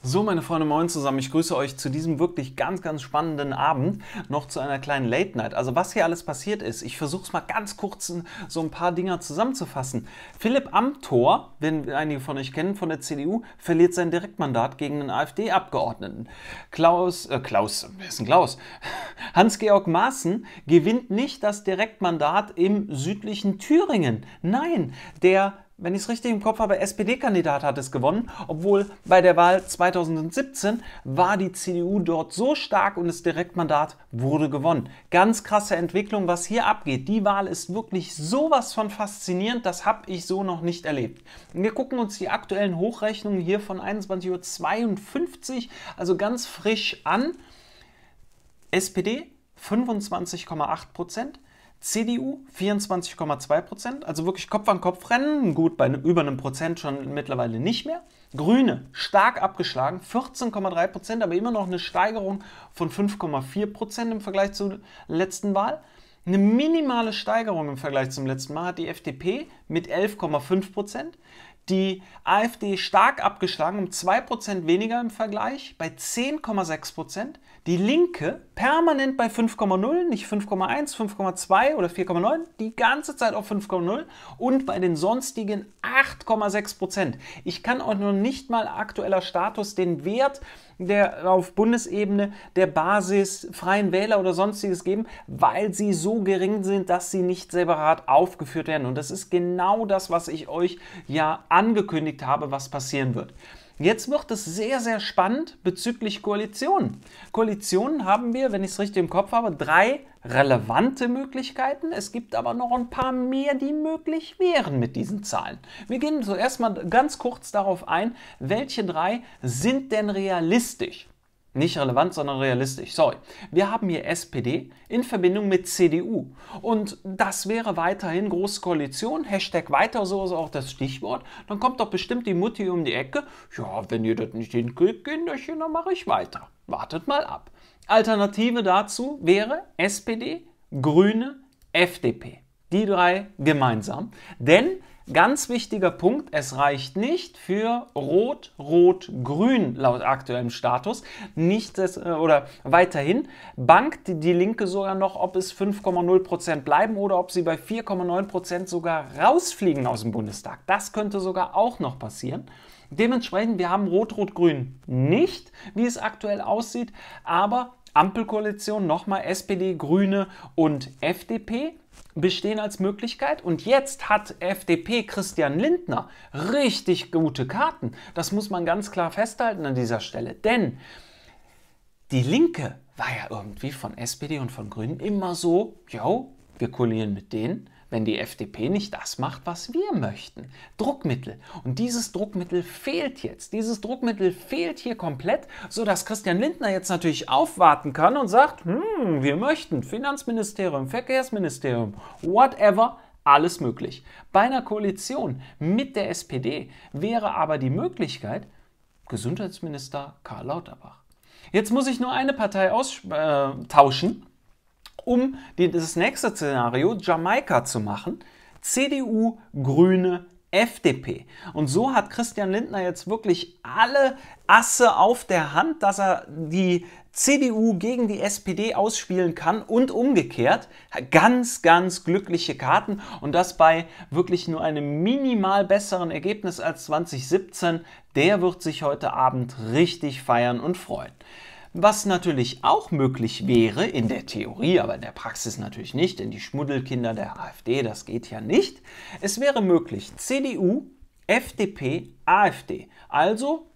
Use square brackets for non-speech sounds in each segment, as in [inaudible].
So, meine Freunde, moin zusammen. Ich grüße euch zu diesem wirklich ganz, ganz spannenden Abend noch zu einer kleinen Late Night. Also, was hier alles passiert ist, ich versuche es mal ganz kurz so ein paar Dinger zusammenzufassen. Philipp Amthor, wenn einige von euch kennen, von der CDU, verliert sein Direktmandat gegen einen AfD-Abgeordneten. Klaus, äh, Klaus, wer ist denn Klaus? [laughs] Hans-Georg Maaßen gewinnt nicht das Direktmandat im südlichen Thüringen. Nein, der wenn ich es richtig im Kopf habe, SPD-Kandidat hat es gewonnen, obwohl bei der Wahl 2017 war die CDU dort so stark und das Direktmandat wurde gewonnen. Ganz krasse Entwicklung, was hier abgeht. Die Wahl ist wirklich sowas von faszinierend, das habe ich so noch nicht erlebt. Wir gucken uns die aktuellen Hochrechnungen hier von 21.52 Uhr, also ganz frisch an. SPD 25,8 Prozent, CDU 24,2 Prozent, also wirklich Kopf an Kopf rennen, gut, bei ne-, über einem Prozent schon mittlerweile nicht mehr. Grüne stark abgeschlagen, 14,3 Prozent, aber immer noch eine Steigerung von 5,4 Prozent im Vergleich zur letzten Wahl. Eine minimale Steigerung im Vergleich zum letzten Mal hat die FDP mit 11,5 Prozent. Die AfD stark abgeschlagen, um 2% Prozent weniger im Vergleich, bei 10,6%. Prozent. Die Linke permanent bei 5,0, nicht 5,1, 5,2 oder 4,9, die ganze Zeit auf 5,0 und bei den sonstigen 8,6%. Prozent. Ich kann euch nur nicht mal aktueller Status den Wert der auf Bundesebene der Basis Freien Wähler oder sonstiges geben, weil sie so gering sind, dass sie nicht separat aufgeführt werden. Und das ist genau genau das, was ich euch ja angekündigt habe, was passieren wird. Jetzt wird es sehr, sehr spannend bezüglich Koalitionen. Koalitionen haben wir, wenn ich es richtig im Kopf habe, drei relevante Möglichkeiten. Es gibt aber noch ein paar mehr, die möglich wären mit diesen Zahlen. Wir gehen zuerst mal ganz kurz darauf ein, welche drei sind denn realistisch? Nicht relevant, sondern realistisch. Sorry. Wir haben hier SPD in Verbindung mit CDU. Und das wäre weiterhin Großkoalition. Hashtag weiter so ist auch das Stichwort. Dann kommt doch bestimmt die Mutti um die Ecke. Ja, wenn ihr das nicht hinkriegt, Kinderchen, dann mache ich weiter. Wartet mal ab. Alternative dazu wäre SPD, Grüne, FDP. Die drei gemeinsam. Denn, ganz wichtiger Punkt, es reicht nicht für Rot, Rot, Grün laut aktuellem Status. Nicht das, äh, oder weiterhin bangt die Linke sogar noch, ob es 5,0% bleiben oder ob sie bei 4,9% sogar rausfliegen aus dem Bundestag. Das könnte sogar auch noch passieren. Dementsprechend, wir haben Rot-Rot-Grün nicht, wie es aktuell aussieht, aber Ampelkoalition, nochmal SPD, Grüne und FDP bestehen als Möglichkeit. Und jetzt hat FDP Christian Lindner richtig gute Karten. Das muss man ganz klar festhalten an dieser Stelle. Denn die Linke war ja irgendwie von SPD und von Grünen immer so, ja, wir koalieren mit denen wenn die FDP nicht das macht, was wir möchten. Druckmittel. Und dieses Druckmittel fehlt jetzt. Dieses Druckmittel fehlt hier komplett, sodass Christian Lindner jetzt natürlich aufwarten kann und sagt, hm, wir möchten Finanzministerium, Verkehrsministerium, whatever alles möglich. Bei einer Koalition mit der SPD wäre aber die Möglichkeit Gesundheitsminister Karl Lauterbach. Jetzt muss ich nur eine Partei austauschen äh, um das nächste Szenario Jamaika zu machen. CDU, Grüne, FDP. Und so hat Christian Lindner jetzt wirklich alle Asse auf der Hand, dass er die CDU gegen die SPD ausspielen kann und umgekehrt. Ganz, ganz glückliche Karten und das bei wirklich nur einem minimal besseren Ergebnis als 2017. Der wird sich heute Abend richtig feiern und freuen. Was natürlich auch möglich wäre, in der Theorie, aber in der Praxis natürlich nicht, denn die Schmuddelkinder der AfD, das geht ja nicht. Es wäre möglich, CDU, FDP, AfD, also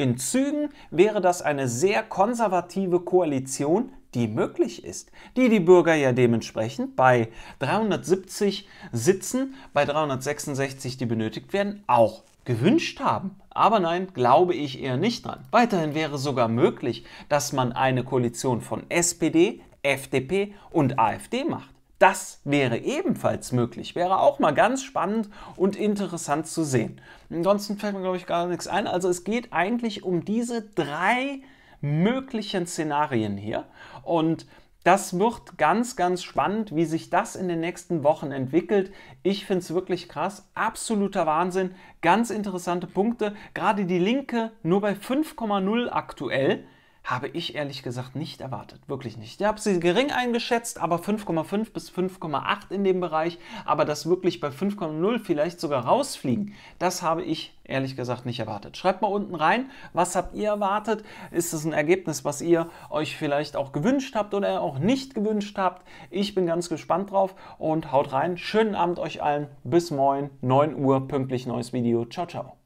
in Zügen wäre das eine sehr konservative Koalition, die möglich ist, die die Bürger ja dementsprechend bei 370 Sitzen, bei 366, die benötigt werden, auch gewünscht haben. Aber nein, glaube ich eher nicht dran. Weiterhin wäre sogar möglich, dass man eine Koalition von SPD, FDP und AfD macht. Das wäre ebenfalls möglich, wäre auch mal ganz spannend und interessant zu sehen. Ansonsten fällt mir, glaube ich, gar nichts ein. Also es geht eigentlich um diese drei möglichen Szenarien hier. Und das wird ganz, ganz spannend, wie sich das in den nächsten Wochen entwickelt. Ich finde es wirklich krass. Absoluter Wahnsinn. Ganz interessante Punkte. Gerade die Linke nur bei 5,0 aktuell habe ich ehrlich gesagt nicht erwartet. Wirklich nicht. Ich habe sie gering eingeschätzt, aber 5,5 bis 5,8 in dem Bereich. Aber dass wirklich bei 5,0 vielleicht sogar rausfliegen, das habe ich ehrlich gesagt nicht erwartet. Schreibt mal unten rein, was habt ihr erwartet? Ist es ein Ergebnis, was ihr euch vielleicht auch gewünscht habt oder auch nicht gewünscht habt? Ich bin ganz gespannt drauf und haut rein. Schönen Abend euch allen. Bis morgen, 9 Uhr, pünktlich neues Video. Ciao, ciao.